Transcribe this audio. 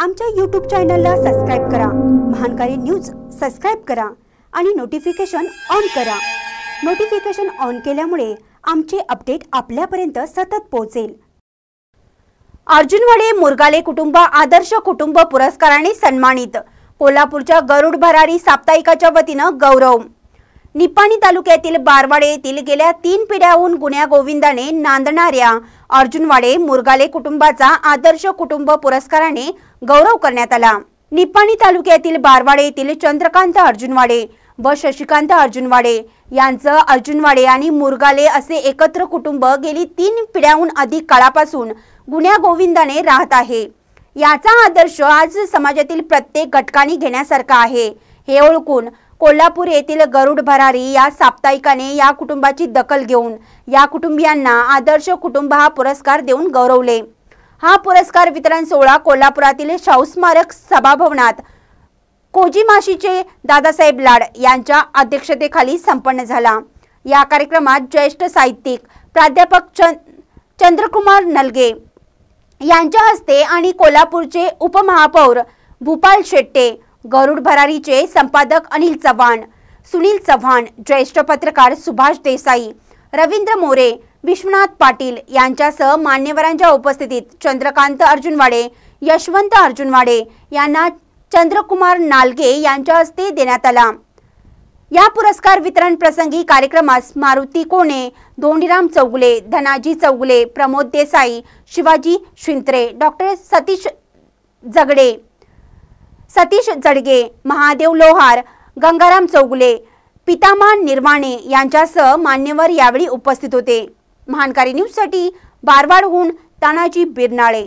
आमच्या यूट्यूब चॅनलला सबस्क्राईब करा महानकारी न्यूज सबस्क्राईब करा आणि नोटिफिकेशन ऑन करा नोटिफिकेशन ऑन केल्यामुळे आमचे अपडेट आपल्यापर्यंत सतत पोहोचेल अर्जुनवाडे मुरगाले कुटुंब आदर्श कुटुंब पुरस्काराने सन्मानित कोल्हापूरच्या गरुड भरारी साप्ताहिकाच्या वतीनं गौरव निपाणी तालुक्यातील बारवाडे येथील गेल्या तीन पिढ्याहून गुन्ह्या गोविंदाने नांदणाऱ्या अर्जुनवाडे मुरगाले कुटुंबाचा आदर्श कुटुंब पुरस्काराने गौरव करण्यात आला निपाणी तालुक्यातील बारवाडे येथील चंद्रकांत अर्जुनवाडे व शशिकांत अर्जुनवाडे यांचं अर्जुनवाडे आणि मुरगाले असे एकत्र कुटुंब गेली तीन पिढ्याहून अधिक काळापासून गुन्ह्या गोविंदाने राहत आहे याचा आदर्श आज समाजातील प्रत्येक घटकाने घेण्यासारखा आहे हे ओळखून कोल्हापूर येथील गरुड भरारी या साप्ताहिकाने या कुटुंबाची दखल घेऊन या कुटुंबियांना आदर्श कुटुंब हा पुरस्कार देऊन गौरवले हा पुरस्कार वितरण सोहळा कोल्हापुरातील शाहू स्मारक सभाभवनात कोजी माशीचे दादासाहेब लाड यांच्या अध्यक्षतेखाली संपन्न झाला या कार्यक्रमात ज्येष्ठ साहित्यिक प्राध्यापक चंद चंद्रकुमार नलगे यांच्या हस्ते आणि कोल्हापूरचे उपमहापौर भूपाल शेट्टे गरुड भरारीचे संपादक अनिल चव्हाण सुनील चव्हाण ज्येष्ठ पत्रकार सुभाष देसाई रवींद्र मोरे विश्वनाथ पाटील यांच्यासह मान्यवरांच्या उपस्थितीत चंद्रकांत अर्जुनवाडे यशवंत अर्जुनवाडे यांना चंद्रकुमार नालगे यांच्या हस्ते देण्यात आला या पुरस्कार वितरण प्रसंगी कार्यक्रमास मारुती कोणे दोंडीराम चौगुले धनाजी चौगुले प्रमोद देसाई शिवाजी शिंत्रे डॉक्टर सतीश जगडे सतीश जडगे महादेव लोहार गंगाराम चौगुले पितामान निर्वाणे यांच्यासह मान्यवर यावेळी उपस्थित होते महानकारी न्यूजसाठी बारवाडहून तानाजी बिरनाळे